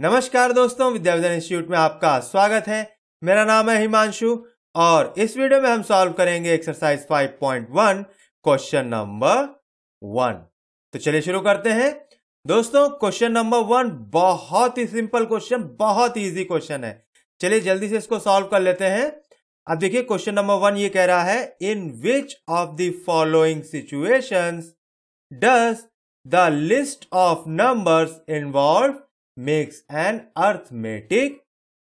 नमस्कार दोस्तों विद्याविधान इंस्टीट्यूट में आपका स्वागत है मेरा नाम है हिमांशु और इस वीडियो में हम सॉल्व करेंगे एक्सरसाइज 5.1 क्वेश्चन नंबर वन तो चलिए शुरू करते हैं दोस्तों क्वेश्चन नंबर वन बहुत ही सिंपल क्वेश्चन बहुत ही इजी क्वेश्चन है चलिए जल्दी से इसको सॉल्व कर लेते हैं अब देखिए क्वेश्चन नंबर वन ये कह रहा है in which of the following situations does the list of numbers involve makes an arithmetic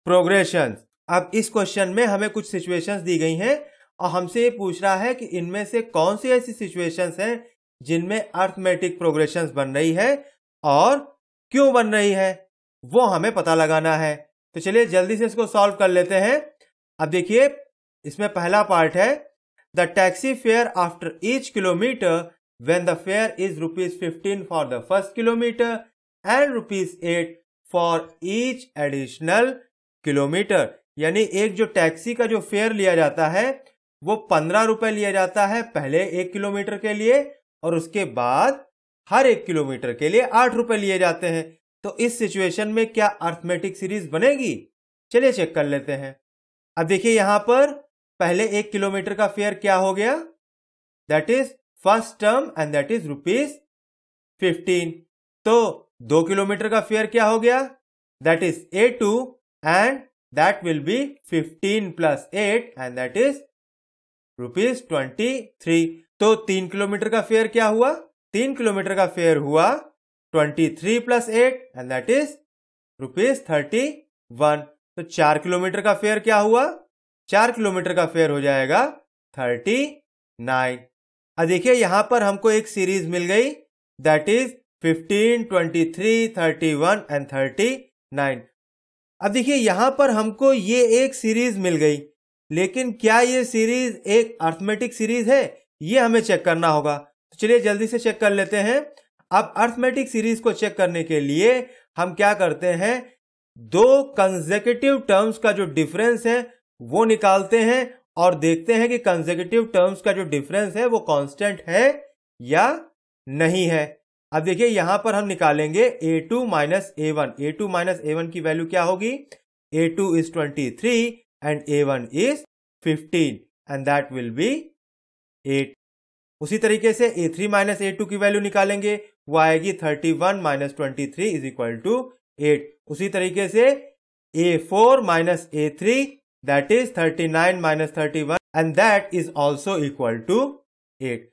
progression अब इस क्वेश्चन में हमें कुछ सिचुएशंस दी गई हैं और हमसे ये पूछ रहा है कि इनमें से कौन सी ऐसी सिचुएशंस हैं जिनमें अर्थमेटिक प्रोग्रेशंस बन रही है और क्यों बन रही है वो हमें पता लगाना है तो चलिए जल्दी से इसको सॉल्व कर लेते हैं अब देखिए इसमें पहला पार्ट है the taxi fare after each kilometre when the fare is rupees fifteen for the first kilometre and rupees eight for each additional kilometre यानी एक जो टैक्सी का जो फेयर लिया जाता है वो पंद्रह रुपए लिया जाता है पहले एक किलोमीटर के लिए और उसके बाद हर एक किलोमीटर के लिए आठ रुपए लिए जाते हैं तो इस सिचुएशन में क्या अर्थमेटिक सीरीज बनेगी चलिए चेक कर लेते हैं अब देखिए यहां पर पहले एक किलोमीटर का फेयर क्या हो गया that is first term and that is rupees fifteen तो दो किलोमीटर का फेयर क्या हो गया that is a two and that will be fifteen plus eight and that is rupees twenty three तो तीन किलोमीटर का फेयर क्या हुआ तीन किलोमीटर का फेयर हुआ twenty three plus eight and that is rupees thirty one तो चार किलोमीटर का फेयर क्या हुआ चार किलोमीटर का फेयर हो जाएगा थर्टी नाइन देखिए यहां पर हमको एक सीरीज मिल गई that is fifteen twenty three thirty one and thirty nine अब देखिए यहाँ पर हमको ये एक सीरीज मिल गई लेकिन क्या ये सीरीज एक अर्थमेटिक सीरीज है ये हमें चेक करना होगा तो चलिए जल्दी से चेक कर लेते हैं अब अर्थमेटिक सीरीज को चेक करने के लिए हम क्या करते हैं दो कंजेकेटिव टर्म्स का जो डिफरेंस है वो निकालते हैं और देखते हैं कि कंजेकेटिव टर्म्स का जो डिफरेंस है वो कांस्टेंट है या नहीं है अब देखिए यहां पर हम निकालेंगे a two minus a one a two minus a one की वैल्यू क्या होगी a two is twenty three and a one is fifteen and that will be eight उसी तरीके से a three minus a two की value निकालेंगे वो आएगी thirty one minus twenty three is equal to eight उसी तरीके से a four minus a three that is thirty nine minus thirty one and that is also equal to eight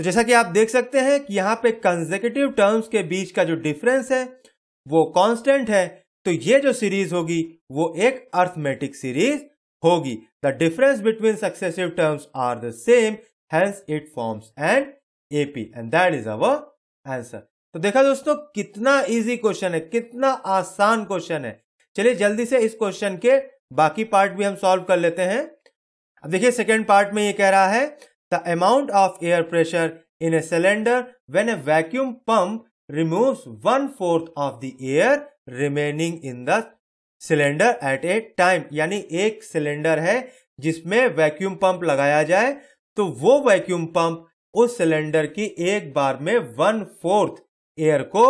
तो जैसा कि आप देख सकते हैं कि यहाँ पे कंजेकेटिव टर्म्स के बीच का जो डिफरेंस है वो कांस्टेंट है तो ये जो सीरीज होगी वो एक अर्थमेटिक सीरीज होगी the difference between successive terms are the same hence it forms and AP and that is our answer तो देखा दोस्तों कितना इजी क्वेश्चन है कितना आसान क्वेश्चन है चलिए जल्दी से इस क्वेश्चन के बाकी पार्ट भी हम सॉल्व कर लेते हैं अब देखिए सेकेंड पार्ट में ये कह रहा है the amount of air pressure in a cylinder when a vacuum pump removes 1/4 of the air remaining in the cylinder at a time यानी एक सिलेंडर है जिसमें वैक्यूम पंप लगाया जाए तो वो वैक्यूम पंप उस सिलेंडर की एक बार में वन फोर्थ एयर को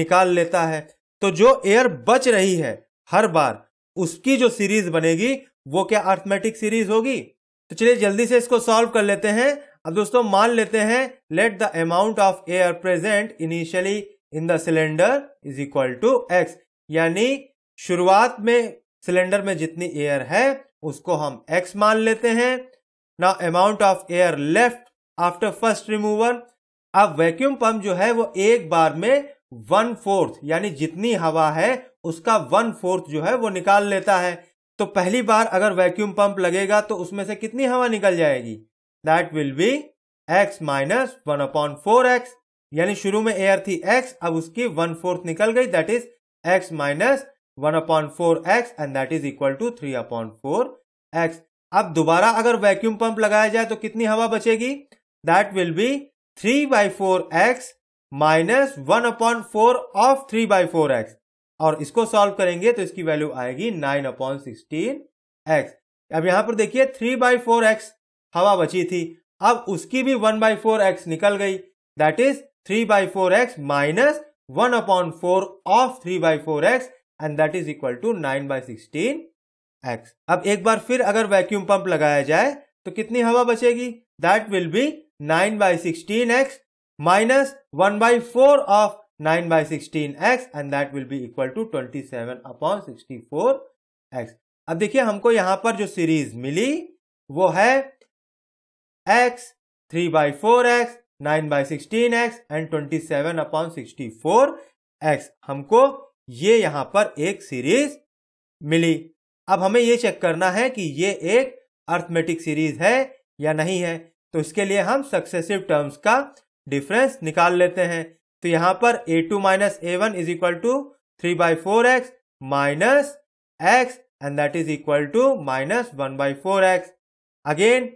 निकाल लेता है तो जो एयर बच रही है हर बार उसकी जो सीरीज बनेगी वो क्या अर्थमेटिक सीरीज होगी तो चलिए जल्दी से इसको सॉल्व कर लेते हैं अब दोस्तों मान लेते हैं let the amount of air present initially in the cylinder is equal to x यानी शुरुआत में सिलेंडर में जितनी एयर है उसको हम एक्स मान लेते हैं ना amount of air left after first removal अब वैक्यूम पंप जो है वो एक बार में वन फोर्थ यानी जितनी हवा है उसका वन फोर्थ जो है वो निकाल लेता है तो पहली बार अगर वैक्यूम पंप लगेगा तो उसमें से कितनी हवा निकल जाएगी that will be x minus one upon four x यानी शुरू में एयर थी एक्स अब उसकी वन फोर्थ निकल गई that is x minus one upon four x and that is equal to three upon four x अब दोबारा अगर वैक्यूम पंप लगाया जाए तो कितनी हवा बचेगी that will be three by four x minus one upon four of three by four x और इसको सॉल्व करेंगे तो इसकी वैल्यू आएगी नाइन अपॉन सिक्सटीन एक्स अब यहां पर देखिए थ्री बाई फोर एक्स हवा बची थी अब उसकी भी वन बाई फोर एक्स निकल गई that is three by four x minus one upon four of three by four x and that is equal to nine by sixteen x अब एक बार फिर अगर वैक्यूम पंप लगाया जाए तो कितनी हवा बचेगी that will be nine by sixteen x minus one by four of 9 by 16x and that will be equal to 27 upon 64x. अब देखिए हमको यहाँ पर जो सीरीज मिली वो है x 3 by four x nine by sixteen x and twenty seven upon sixty हमको ये यहाँ पर एक सीरीज मिली अब हमें ये चेक करना है कि ये एक अर्थमेटिक सीरीज है या नहीं है तो इसके लिए हम सक्सेसिव टर्म्स का डिफरेंस निकाल लेते हैं तो यहां पर a two minus a one is equal to three by four x minus x and that is equal to minus one by four x again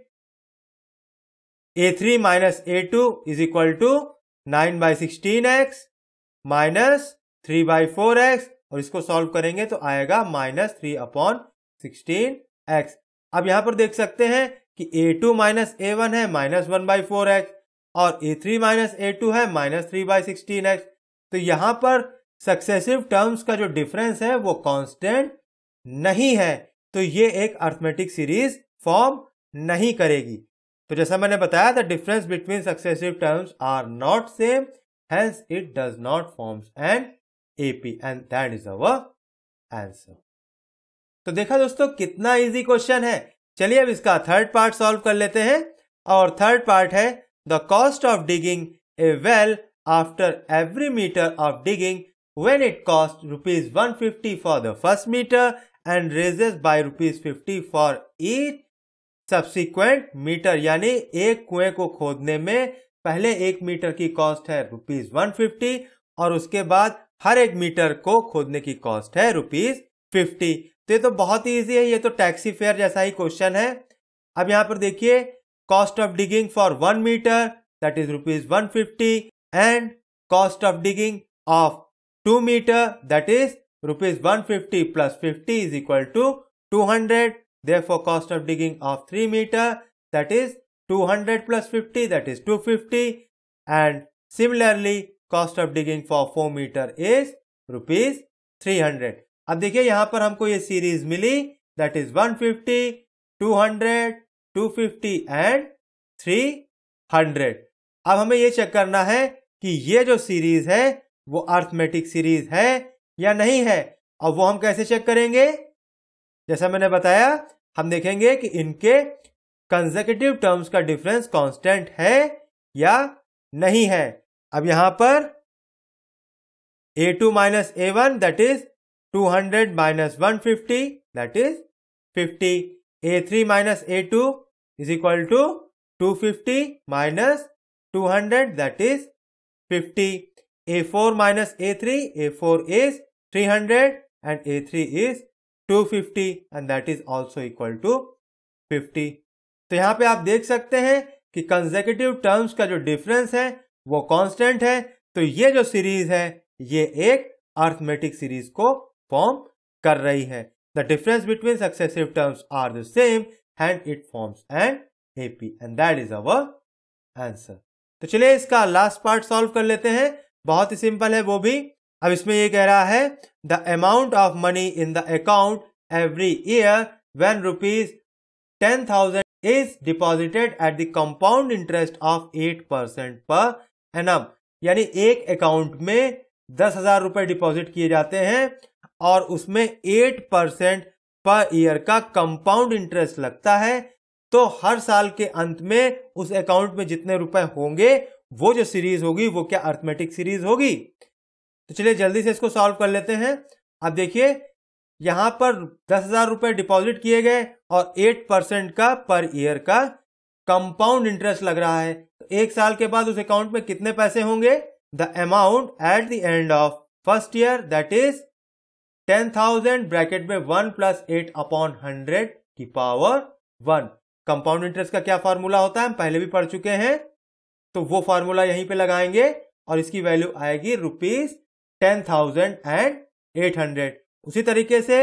a three minus a two is equal to nine by sixteen x minus three by four x और इसको solve करेंगे तो आएगा minus three upon sixteen x अब यहां पर देख सकते हैं कि a two minus a one है minus one by four x और a three minus a two है minus three by sixteen x तो यहाँ पर सक्सेसिव टर्म्स का जो डिफरेंस है वो कांस्टेंट नहीं है तो ये एक अर्थमेटिक सीरीज फॉर्म नहीं करेगी तो जैसा मैंने बताया था difference between successive terms are not same it does not not an A P and that is our answer तो देखा दोस्तों कितना इजी क्वेश्चन है चलिए अब इसका थर्ड पार्ट सॉल्व कर लेते हैं और थर्ड पार्ट है The cost of digging a well after every meter of digging when it costs rupees 150 for the first meter and raises by rupees 50 for each subsequent metre यानी एक कुएं को खोदने में पहले एक मीटर की कॉस्ट है रुपीज वन फिफ्टी और उसके बाद हर एक मीटर को खोदने की कॉस्ट है रुपीज फिफ्टी तो ये तो बहुत ही ईजी है ये तो टैक्सी फेयर जैसा ही क्वेश्चन है अब यहाँ पर देखिए cost of digging for 1 meter that is rupees 150 and cost of digging of 2 meter that is rupees 150 plus 50 is equal to 200 therefore cost of digging of 3 meter that is 200 plus 50 that is 250 and similarly cost of digging for 4 meter is rupees 300 अब देखिए यहाँ पर हमको ये series मिली that is 150, 200, 250 and 300 अब हमें ये चेक करना है कि ये जो सीरीज है वो अर्थमेटिक सीरीज है या नहीं है और वो हम कैसे चेक करेंगे जैसा मैंने बताया हम देखेंगे कि इनके कंजर्केटिव टर्म्स का डिफरेंस कांस्टेंट है या नहीं है अब यहां पर a two minus a one that is two hundred minus one fifty that is fifty a three minus a two is equal to 250 minus 200 that is 50. A4 minus A3, A4 is 300 and A3 is 250 and that is also equal to 50. तो यहाँ पे आप देख सकते हैं कि consecutive terms का जो डिफरेंस है वो कांस्टेंट है तो ये जो सीरीज है ये एक अर्थमेटिक सीरीज को फॉर्म कर रही है the difference between successive terms are the same and it forms an AP and that is our answer तो चलिए इसका लास्ट पार्ट सॉल्व कर लेते हैं बहुत ही सिंपल है वो भी अब इसमें ये कह रहा है the amount of money in the account every year when rupees ten thousand is deposited at the compound interest of eight percent per annum यानी एक अकाउंट में दस हजार रुपए डिपॉजिट किए जाते हैं और उसमें एट परसेंट पर ईयर का कंपाउंड इंटरेस्ट लगता है तो हर साल के अंत में उस अकाउंट में जितने रुपए होंगे वो जो सीरीज होगी वो क्या अर्थमेटिक सीरीज होगी तो चलिए जल्दी से इसको सॉल्व कर लेते हैं अब देखिए यहां पर दस हजार रुपए डिपॉजिट किए गए और एट परसेंट का पर ईयर का कंपाउंड इंटरेस्ट लग रहा है तो एक साल के बाद उस अकाउंट में कितने पैसे होंगे the amount at the end of first year that is ten thousand bracket में one plus eight upon hundred की पावर वन कंपाउंड इंटरेस्ट का क्या फॉर्मूला होता है हम पहले भी पढ़ चुके हैं तो वो फॉर्मूला यहीं पे लगाएंगे और इसकी वैल्यू आएगी rupees ten thousand and eight hundred उसी तरीके से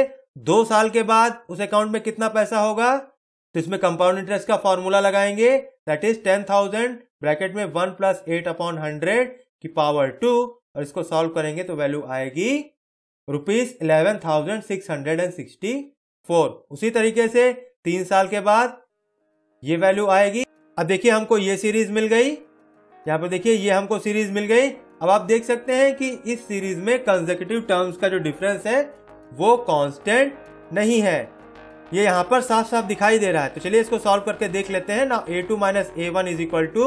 दो साल के बाद उस अकाउंट में कितना पैसा होगा तो इसमें कंपाउंड इंटरेस्ट का फॉर्मूला लगाएंगे that is ten thousand bracket में one plus eight upon hundred की पावर टू और इसको सॉल्व करेंगे तो वैल्यू आएगी rupees eleven thousand six hundred and sixty four उसी तरीके से तीन साल के बाद ये वैल्यू आएगी अब देखिए हमको ये सीरीज मिल गई यहाँ पर देखिए ये हमको सीरीज मिल गई अब आप देख सकते हैं कि इस सीरीज में कंजर्केटिव टर्म्स का जो डिफरेंस है वो कांस्टेंट नहीं है ये यहाँ पर साफ साफ दिखाई दे रहा है तो चलिए इसको सॉल्व करके देख लेते हैं ना a two minus a one is equal to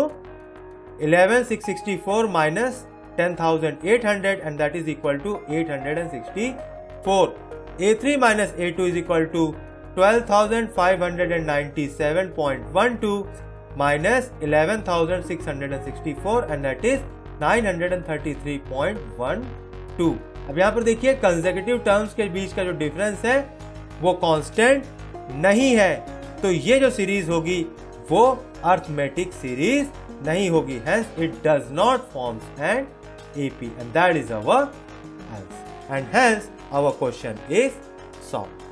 eleven six sixty four minus 10,800 and that is equal to 864. A3 minus A2 is equal to 12,597.12 minus 11,664 and that is 933.12 अब यहाँ पर देखिए consecutive terms के बीच का जो difference है वो constant नहीं है तो ये जो series होगी वो arithmetic series नहीं होगी hence it does not forms and AP and that is our answer. And hence our question is solved.